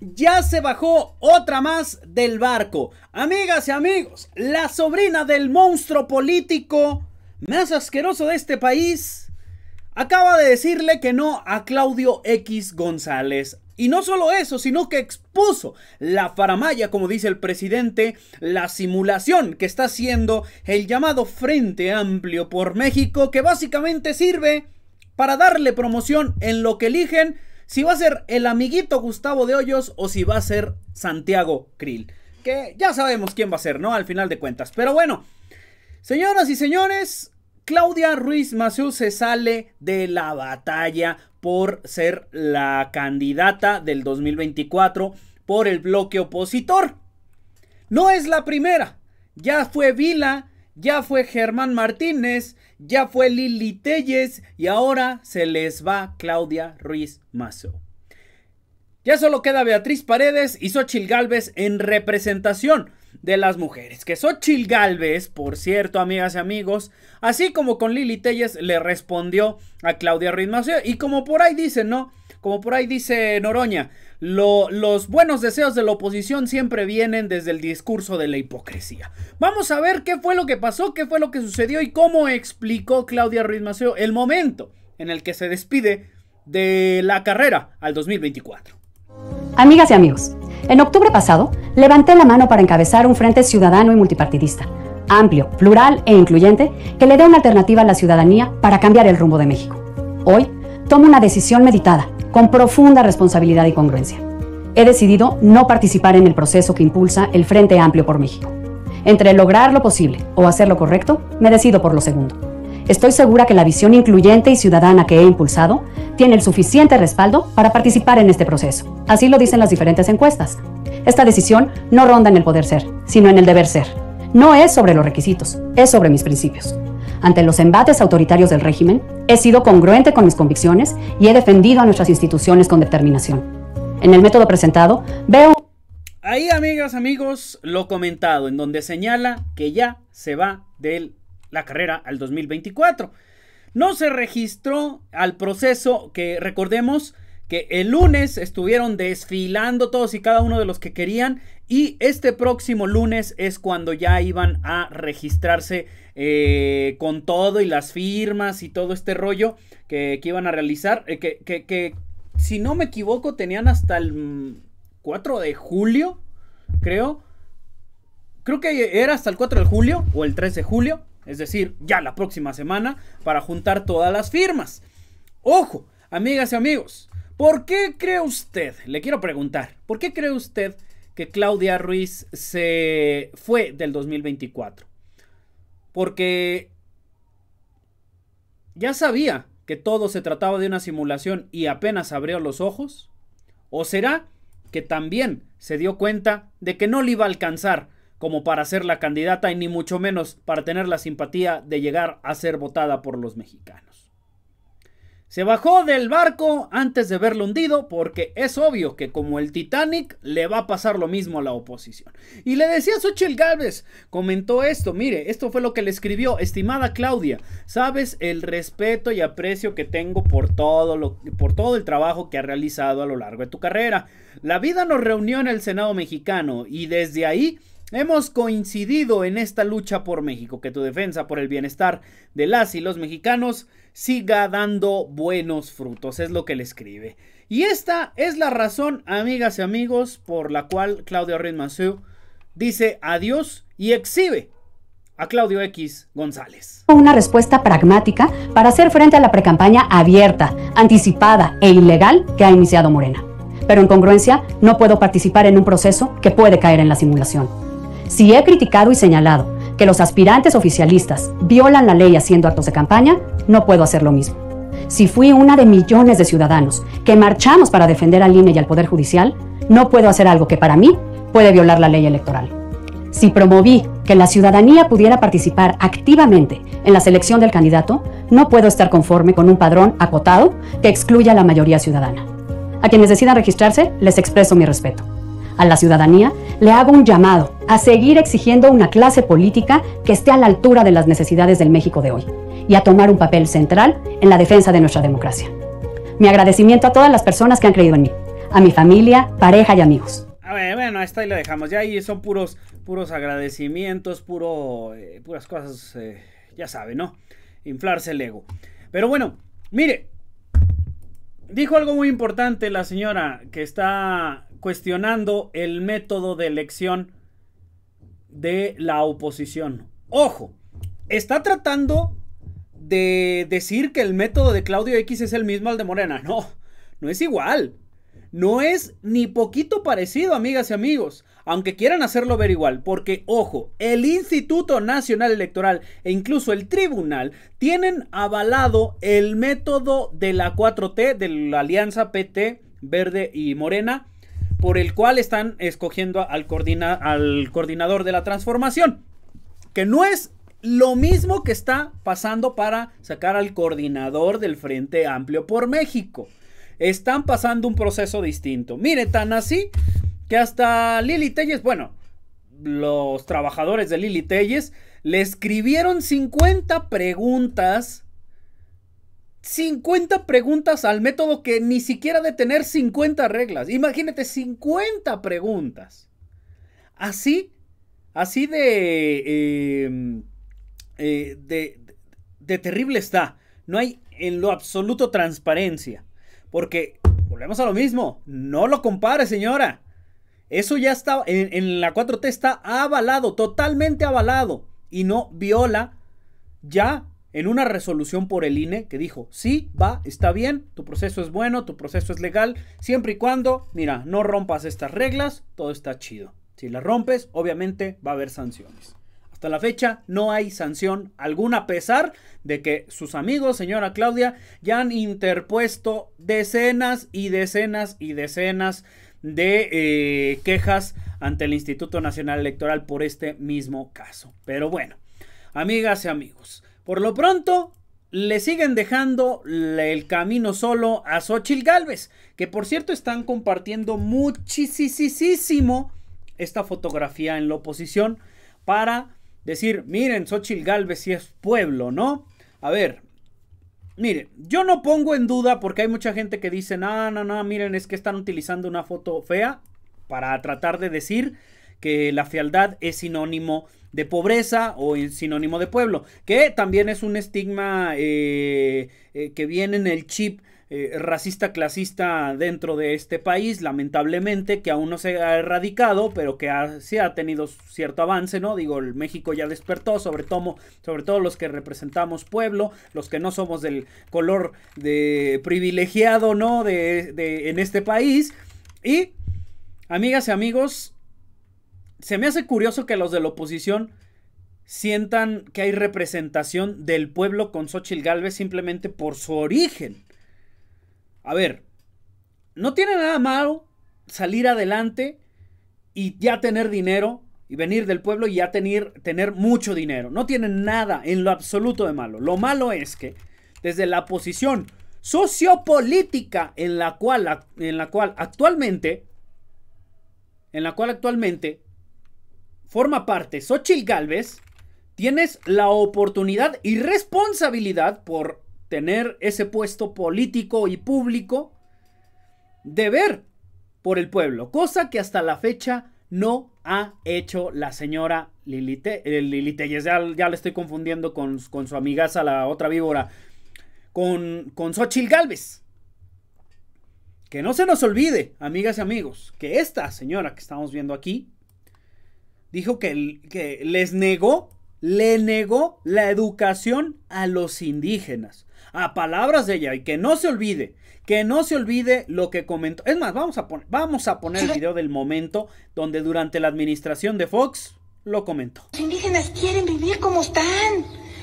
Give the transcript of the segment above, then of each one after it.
ya se bajó otra más del barco. Amigas y amigos, la sobrina del monstruo político más asqueroso de este país acaba de decirle que no a Claudio X González. Y no solo eso, sino que expuso la faramaya, como dice el presidente, la simulación que está haciendo el llamado Frente Amplio por México, que básicamente sirve para darle promoción en lo que eligen si va a ser el amiguito Gustavo de Hoyos o si va a ser Santiago Krill. Que ya sabemos quién va a ser, ¿no? Al final de cuentas. Pero bueno, señoras y señores, Claudia Ruiz Maciú se sale de la batalla por ser la candidata del 2024 por el bloque opositor. No es la primera. Ya fue Vila ya fue Germán Martínez, ya fue Lili Telles y ahora se les va Claudia Ruiz Mazo. Ya solo queda Beatriz Paredes y Xochil Galvez en representación de las mujeres. Que Sochil Galvez, por cierto, amigas y amigos, así como con Lili Telles le respondió a Claudia Ruiz Mazo y como por ahí dicen, ¿no? Como por ahí dice Noroña, los buenos deseos de la oposición siempre vienen desde el discurso de la hipocresía. Vamos a ver qué fue lo que pasó, qué fue lo que sucedió y cómo explicó Claudia Ruiz Maceo el momento en el que se despide de la carrera al 2024. Amigas y amigos, en octubre pasado levanté la mano para encabezar un frente ciudadano y multipartidista, amplio, plural e incluyente, que le dé una alternativa a la ciudadanía para cambiar el rumbo de México. Hoy tomo una decisión meditada con profunda responsabilidad y congruencia. He decidido no participar en el proceso que impulsa el Frente Amplio por México. Entre lograr lo posible o hacer lo correcto, me decido por lo segundo. Estoy segura que la visión incluyente y ciudadana que he impulsado tiene el suficiente respaldo para participar en este proceso. Así lo dicen las diferentes encuestas. Esta decisión no ronda en el poder ser, sino en el deber ser. No es sobre los requisitos, es sobre mis principios ante los embates autoritarios del régimen, he sido congruente con mis convicciones y he defendido a nuestras instituciones con determinación. En el método presentado, veo... Ahí, amigas, amigos, lo comentado, en donde señala que ya se va de la carrera al 2024. No se registró al proceso que, recordemos, que el lunes estuvieron desfilando todos y cada uno de los que querían y este próximo lunes es cuando ya iban a registrarse eh, con todo y las firmas y todo este rollo que, iban a realizar, eh, que, que, que si no me equivoco tenían hasta el 4 mm, de julio, creo. Creo que era hasta el 4 de julio o el 3 de julio, es decir, ya la próxima semana, para juntar todas las firmas. Ojo, amigas y amigos, ¿Por qué cree usted, le quiero preguntar, ¿por qué cree usted que Claudia Ruiz se fue del 2024? Porque ya sabía que todo se trataba de una simulación y apenas abrió los ojos? ¿O será que también se dio cuenta de que no le iba a alcanzar como para ser la candidata y ni mucho menos para tener la simpatía de llegar a ser votada por los mexicanos? Se bajó del barco antes de verlo hundido porque es obvio que como el Titanic le va a pasar lo mismo a la oposición. Y le decía a Xochitl Gálvez, comentó esto, mire, esto fue lo que le escribió, estimada Claudia, sabes el respeto y aprecio que tengo por todo, lo, por todo el trabajo que ha realizado a lo largo de tu carrera. La vida nos reunió en el Senado mexicano y desde ahí Hemos coincidido en esta lucha por México, que tu defensa por el bienestar de las y los mexicanos siga dando buenos frutos, es lo que le escribe. Y esta es la razón, amigas y amigos, por la cual Claudio Ritmansú dice adiós y exhibe a Claudio X González. Una respuesta pragmática para hacer frente a la precampaña abierta, anticipada e ilegal que ha iniciado Morena. Pero en congruencia, no puedo participar en un proceso que puede caer en la simulación. Si he criticado y señalado que los aspirantes oficialistas violan la ley haciendo actos de campaña, no puedo hacer lo mismo. Si fui una de millones de ciudadanos que marchamos para defender al INE y al Poder Judicial, no puedo hacer algo que para mí puede violar la ley electoral. Si promoví que la ciudadanía pudiera participar activamente en la selección del candidato, no puedo estar conforme con un padrón acotado que excluya a la mayoría ciudadana. A quienes decidan registrarse, les expreso mi respeto a la ciudadanía, le hago un llamado a seguir exigiendo una clase política que esté a la altura de las necesidades del México de hoy y a tomar un papel central en la defensa de nuestra democracia. Mi agradecimiento a todas las personas que han creído en mí, a mi familia, pareja y amigos. A ver, bueno, hasta ahí lo dejamos. Ya ahí son puros, puros agradecimientos, puro, eh, puras cosas, eh, ya sabe, ¿no? Inflarse el ego. Pero bueno, mire, dijo algo muy importante la señora que está cuestionando el método de elección de la oposición. Ojo, está tratando de decir que el método de Claudio X es el mismo al de Morena. No, no es igual. No es ni poquito parecido, amigas y amigos, aunque quieran hacerlo ver igual, porque, ojo, el Instituto Nacional Electoral e incluso el Tribunal tienen avalado el método de la 4T, de la alianza PT, Verde y Morena, por el cual están escogiendo al, coordinador de la transformación. Que no es lo mismo que está pasando para sacar al coordinador del Frente Amplio por México. Están pasando un proceso distinto. Mire, tan así que hasta Lili Telles, bueno, los trabajadores de Lili Telles le escribieron 50 preguntas 50 preguntas al método que ni siquiera de tener 50 reglas. Imagínate 50 preguntas. Así, así em, eh, de, de, terrible está. No hay en lo absoluto transparencia. Porque, volvemos a lo mismo, no lo compare, señora. Eso ya está, en, en la 4T está avalado, totalmente avalado. Y no viola ya en una resolución por el INE que dijo, sí, va, está bien, tu proceso es bueno, tu proceso es legal, siempre y cuando, mira, no rompas estas reglas, todo está chido. Si las rompes, obviamente va a haber sanciones. Hasta la fecha no hay sanción alguna, a pesar de que sus amigos, señora Claudia, ya han interpuesto decenas y decenas y decenas de eh, quejas ante el Instituto Nacional Electoral por este mismo caso. Pero bueno, amigas y amigos, por lo pronto, le siguen dejando el camino solo a Xochitl Galvez, que por cierto están compartiendo muchísimo esta fotografía en la oposición para decir, miren, Xochitl Galvez si es pueblo, ¿no? A ver, Mire, yo no pongo en duda porque hay mucha gente que dice, no, no, no, miren, es que están utilizando una foto fea para tratar de decir que la fealdad es sinónimo de pobreza o sinónimo de pueblo, que también es un estigma eh, eh, que viene en el chip eh, racista clasista dentro de este país, lamentablemente, que aún no se ha erradicado, pero que sí ha tenido cierto avance, ¿no? Digo, el México ya despertó, sobre todo, sobre todo los que representamos pueblo, los que no somos del color de privilegiado, ¿no? De, de, en este país. Y, amigas y amigos, se me hace curioso que los de la oposición sientan que hay representación del pueblo con Xochitl Galvez simplemente por su origen. A ver, no tiene nada malo salir adelante y ya tener dinero y venir del pueblo y ya tener, tener mucho dinero. No tiene nada en lo absoluto de malo. Lo malo es que desde la posición sociopolítica en la cual, en la cual actualmente, en la cual actualmente forma parte Xochitl Galvez, tienes la oportunidad y responsabilidad por tener ese puesto político y público de ver por el pueblo, cosa que hasta la fecha no ha hecho la señora Lilite. Eh, Lilite Ya, la estoy confundiendo con, su amigaza, la otra víbora, con, con Xochitl Galvez. Que no se nos olvide, amigas y amigos, que esta señora que estamos viendo aquí dijo que, que les negó, le negó la educación a los indígenas. A palabras de ella, y que no se olvide, que no se olvide lo que comentó. Es más, vamos a, poner, vamos a poner el video del momento donde durante la administración de Fox lo comentó. Los indígenas quieren vivir como están.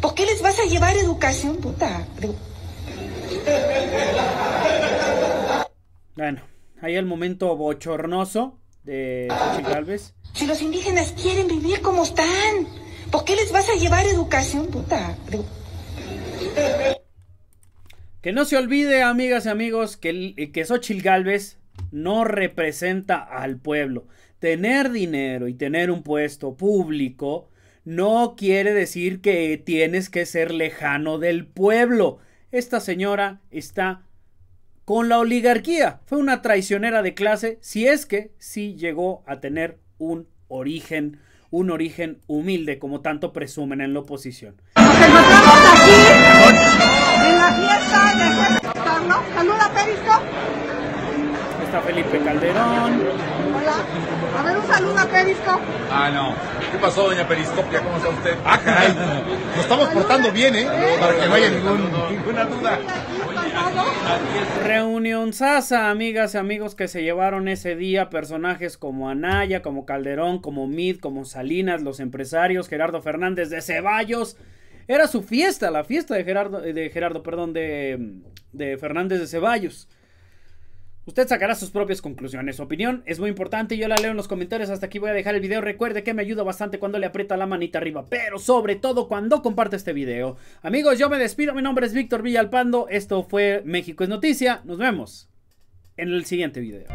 ¿Por qué les vas a llevar educación, puta? Bueno, ahí el momento bochornoso Galvez. Si los indígenas quieren vivir como están, ¿por qué les vas a llevar educación, puta? Que no se olvide, amigas y amigos, que, que Xochitl Galvez no representa al pueblo. Tener dinero y tener un puesto público no quiere decir que tienes que ser lejano del pueblo. Esta señora está con la oligarquía. Fue una traicionera de clase, si es que sí llegó a tener un origen, un origen humilde, como tanto presumen en la oposición. Nos encontramos aquí en la fiesta de Jesús Saluda, Periscope. Está Felipe Calderón. Hola. A ver, un saludo a Perisco. Ah, no. ¿Qué pasó, doña Periscopia? ¿Cómo está usted? Ah, Nos estamos portando bien, ¿eh? ¿eh? Para que no haya ninguna duda. Reunión Sasa, amigas y amigos que se llevaron ese día, personajes como Anaya, como Calderón, como Mid, como Salinas, los empresarios, Gerardo Fernández de Ceballos. Era su fiesta, la fiesta de Gerardo, de Gerardo, perdón, de, de Fernández de Ceballos. Usted sacará sus propias conclusiones. Su opinión es muy importante. Yo la leo en los comentarios. Hasta aquí voy a dejar el video. Recuerde que me ayuda bastante cuando le aprieta la manita arriba. Pero sobre todo cuando comparte este video. Amigos, yo me despido. Mi nombre es Víctor Villalpando. Esto fue México es Noticia. Nos vemos en el siguiente video.